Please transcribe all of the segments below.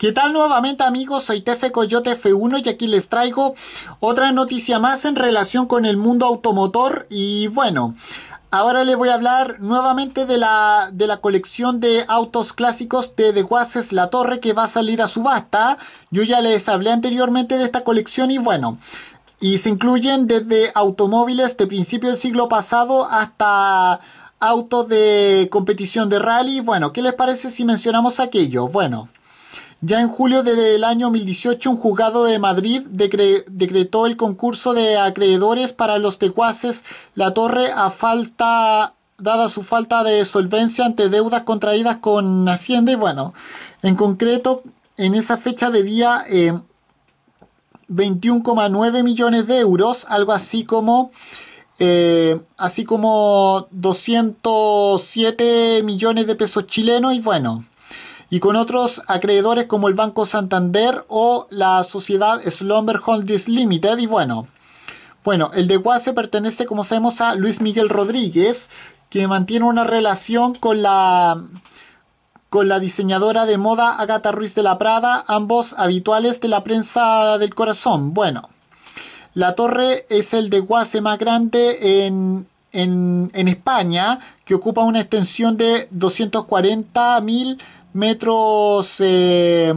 ¿Qué tal nuevamente amigos? Soy Tefe Coyote F1 y aquí les traigo otra noticia más en relación con el mundo automotor y bueno, ahora les voy a hablar nuevamente de la, de la colección de autos clásicos de De Guases La Torre que va a salir a subasta. Yo ya les hablé anteriormente de esta colección y bueno, y se incluyen desde automóviles de principio del siglo pasado hasta autos de competición de rally. Bueno, ¿qué les parece si mencionamos aquello? Bueno. Ya en julio del año 2018, un juzgado de Madrid decretó el concurso de acreedores para los tecuaces La Torre a falta dada su falta de solvencia ante deudas contraídas con Hacienda y bueno, en concreto en esa fecha debía 21,9 eh, millones de euros, algo así como eh, así como 207 millones de pesos chilenos y bueno, y con otros acreedores como el Banco Santander o la sociedad Slumber Holdings Limited. Y bueno, bueno, el Guase pertenece, como sabemos, a Luis Miguel Rodríguez, que mantiene una relación con la con la diseñadora de moda Agatha Ruiz de la Prada, ambos habituales de la prensa del corazón. Bueno, la torre es el de Guase más grande en, en España, que ocupa una extensión de mil metros, eh,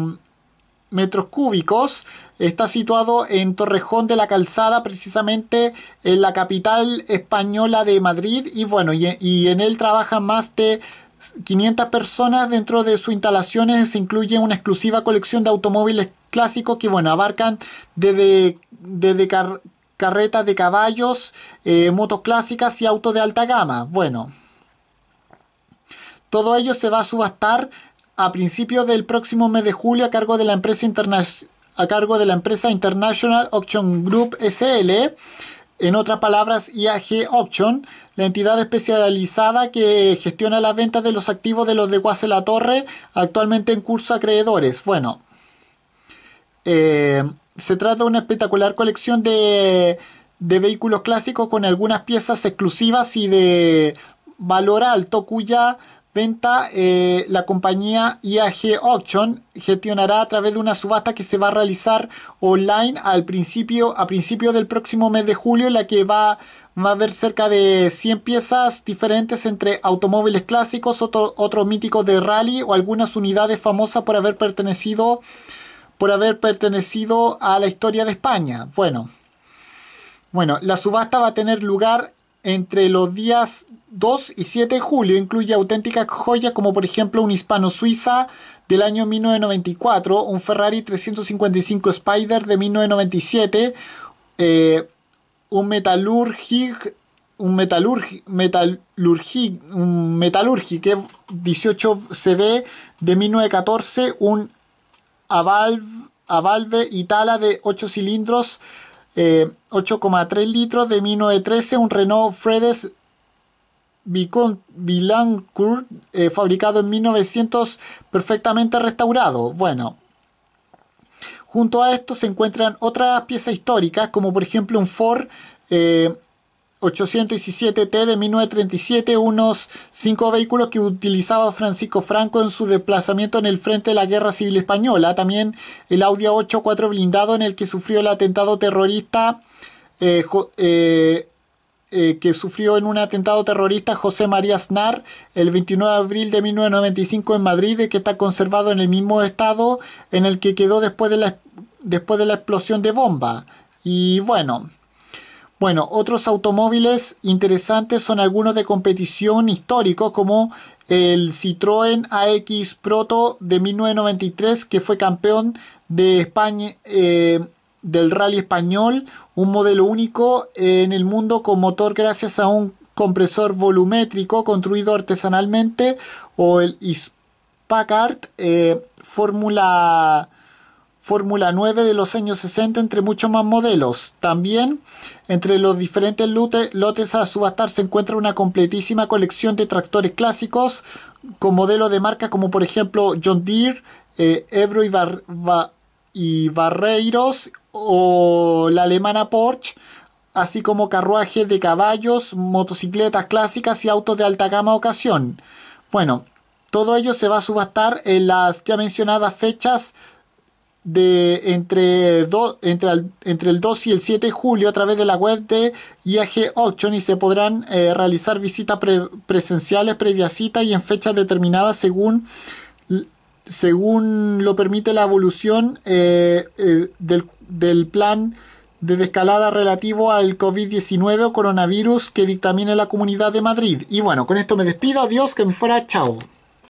metros cúbicos. Está situado en Torrejón de la Calzada, precisamente en la capital española de Madrid. Y bueno, y, en él trabajan más de 500 personas dentro de sus instalaciones se incluye una exclusiva colección de automóviles clásicos que bueno abarcan desde, carretas de caballos, eh, motos clásicas y autos de alta gama. Bueno, todo ello se va a subastar a principios del próximo mes de julio a cargo de la empresa, a cargo de la empresa International Auction Group SL. En otras palabras, IAG Auction, la entidad especializada que gestiona las ventas de los activos de los de Guasela Torre, actualmente en curso acreedores. Bueno, eh, se trata de una espectacular colección de, de vehículos clásicos con algunas piezas exclusivas y de valor alto cuya venta, eh, la compañía IAG Auction gestionará a través de una subasta que se va a realizar online al principio, a principios del próximo mes de julio, en la que va, a haber cerca de 100 piezas diferentes entre automóviles clásicos, otros míticos de rally o algunas unidades famosas por haber pertenecido por haber pertenecido a la historia de España. Bueno, bueno, la subasta va a tener lugar entre los días 2 y 7 de julio incluye auténticas joyas como por ejemplo un hispano suiza del año 1994, un Ferrari 355 Spider de 1997, eh, un Metalurgic un un 18CB eh, de 1914, un Avalve, Avalve Itala de 8 cilindros 8,3 eh, litros de 1913, un Renault Fredes Villancourt, eh, fabricado en 1900, perfectamente restaurado. Bueno, junto a esto se encuentran otras piezas históricas, como por ejemplo un Ford 817T eh, de 1937, unos cinco vehículos que utilizaba Francisco Franco en su desplazamiento en el frente de la Guerra Civil Española. También el Audi 84 blindado en el que sufrió el atentado terrorista. Eh, eh, que sufrió en un atentado terrorista José María Aznar el 29 de abril de 1995 en Madrid y que está conservado en el mismo estado en el que quedó después de la, después de la explosión de bomba. Y bueno, bueno, otros automóviles interesantes son algunos de competición histórico como el Citroën AX Proto de 1993 que fue campeón de España eh, del rally español, un modelo único en el mundo con motor gracias a un compresor volumétrico construido artesanalmente o el Ispacart... Eh, fórmula Fórmula 9 de los años 60 entre muchos más modelos. También entre los diferentes lotes a subastar se encuentra una completísima colección de tractores clásicos con modelos de marca como por ejemplo John Deere, eh, Ebro y, y Barreiros o la alemana Porsche, así como carruajes de caballos, motocicletas clásicas y autos de alta gama ocasión. Bueno, todo ello se va a subastar en las ya mencionadas fechas de entre, entre, el, 2 y el 7 de julio a través de la web de IAG Auction y se podrán eh, realizar visitas presenciales previa cita y en fechas determinadas según, según lo permite la evolución eh, eh, del, del plan de descalada relativo al COVID-19 o coronavirus que dictamine la Comunidad de Madrid. Y bueno, con esto me despido, adiós, que me fuera, chao.